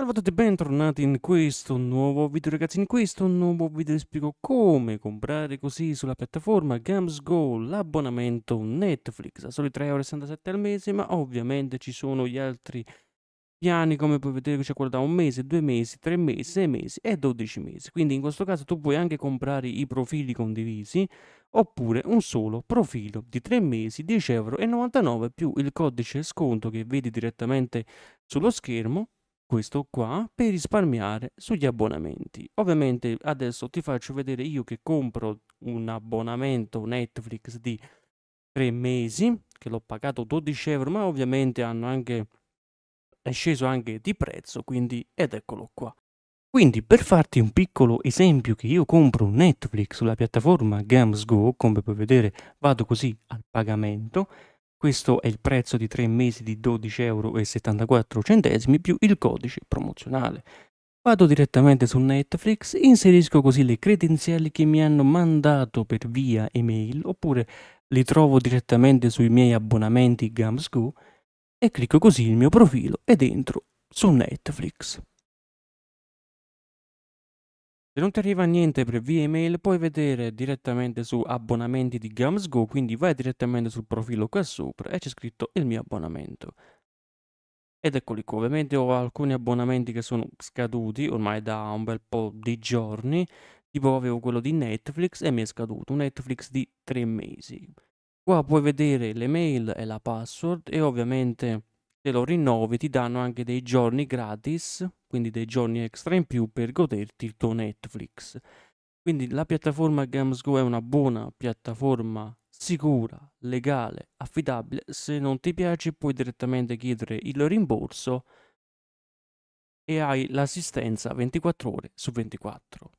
Salve a tutti e bentornati in questo nuovo video ragazzi, in questo nuovo video vi spiego come comprare così sulla piattaforma Games Go l'abbonamento Netflix a soli 3,67€ al mese ma ovviamente ci sono gli altri piani come puoi vedere c'è quello da un mese, due mesi, tre mesi, sei mesi e 12 mesi quindi in questo caso tu puoi anche comprare i profili condivisi oppure un solo profilo di 3 mesi 10,99€ più il codice sconto che vedi direttamente sullo schermo questo qua per risparmiare sugli abbonamenti. Ovviamente adesso ti faccio vedere io che compro un abbonamento Netflix di tre mesi, che l'ho pagato 12 euro, ma ovviamente hanno anche, è sceso anche di prezzo, quindi ed eccolo qua. Quindi per farti un piccolo esempio che io compro un Netflix sulla piattaforma Games Go, come puoi vedere vado così al pagamento, questo è il prezzo di 3 mesi di 12,74 euro più il codice promozionale. Vado direttamente su Netflix, inserisco così le credenziali che mi hanno mandato per via email oppure li trovo direttamente sui miei abbonamenti Gamsgo e clicco così il mio profilo ed entro su Netflix. Se non ti arriva niente per via email, puoi vedere direttamente su abbonamenti di GamsGo, quindi vai direttamente sul profilo qua sopra e c'è scritto il mio abbonamento. Ed eccoli qua, ovviamente ho alcuni abbonamenti che sono scaduti ormai da un bel po' di giorni, tipo avevo quello di Netflix e mi è scaduto, un Netflix di tre mesi. Qua puoi vedere le mail e la password e ovviamente se lo rinnovi ti danno anche dei giorni gratis quindi dei giorni extra in più per goderti il tuo Netflix. Quindi la piattaforma GamsGo è una buona piattaforma sicura, legale, affidabile. Se non ti piace puoi direttamente chiedere il rimborso e hai l'assistenza 24 ore su 24.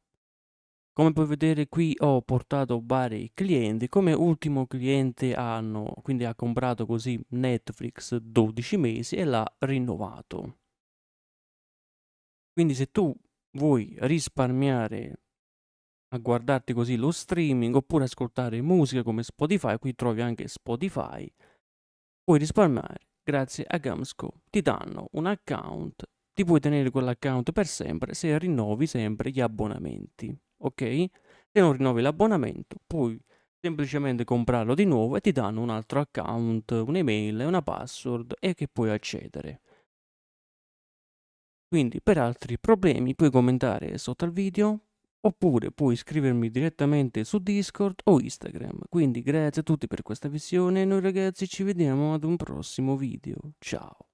Come puoi vedere qui ho portato vari clienti, come ultimo cliente hanno, quindi ha comprato così Netflix 12 mesi e l'ha rinnovato. Quindi se tu vuoi risparmiare a guardarti così lo streaming oppure ascoltare musica come Spotify, qui trovi anche Spotify, puoi risparmiare grazie a Gamsco. Ti danno un account, ti puoi tenere quell'account per sempre se rinnovi sempre gli abbonamenti, ok? Se non rinnovi l'abbonamento puoi semplicemente comprarlo di nuovo e ti danno un altro account, un'email una password e che puoi accedere. Quindi per altri problemi puoi commentare sotto al video oppure puoi scrivermi direttamente su Discord o Instagram. Quindi grazie a tutti per questa visione e noi ragazzi ci vediamo ad un prossimo video. Ciao!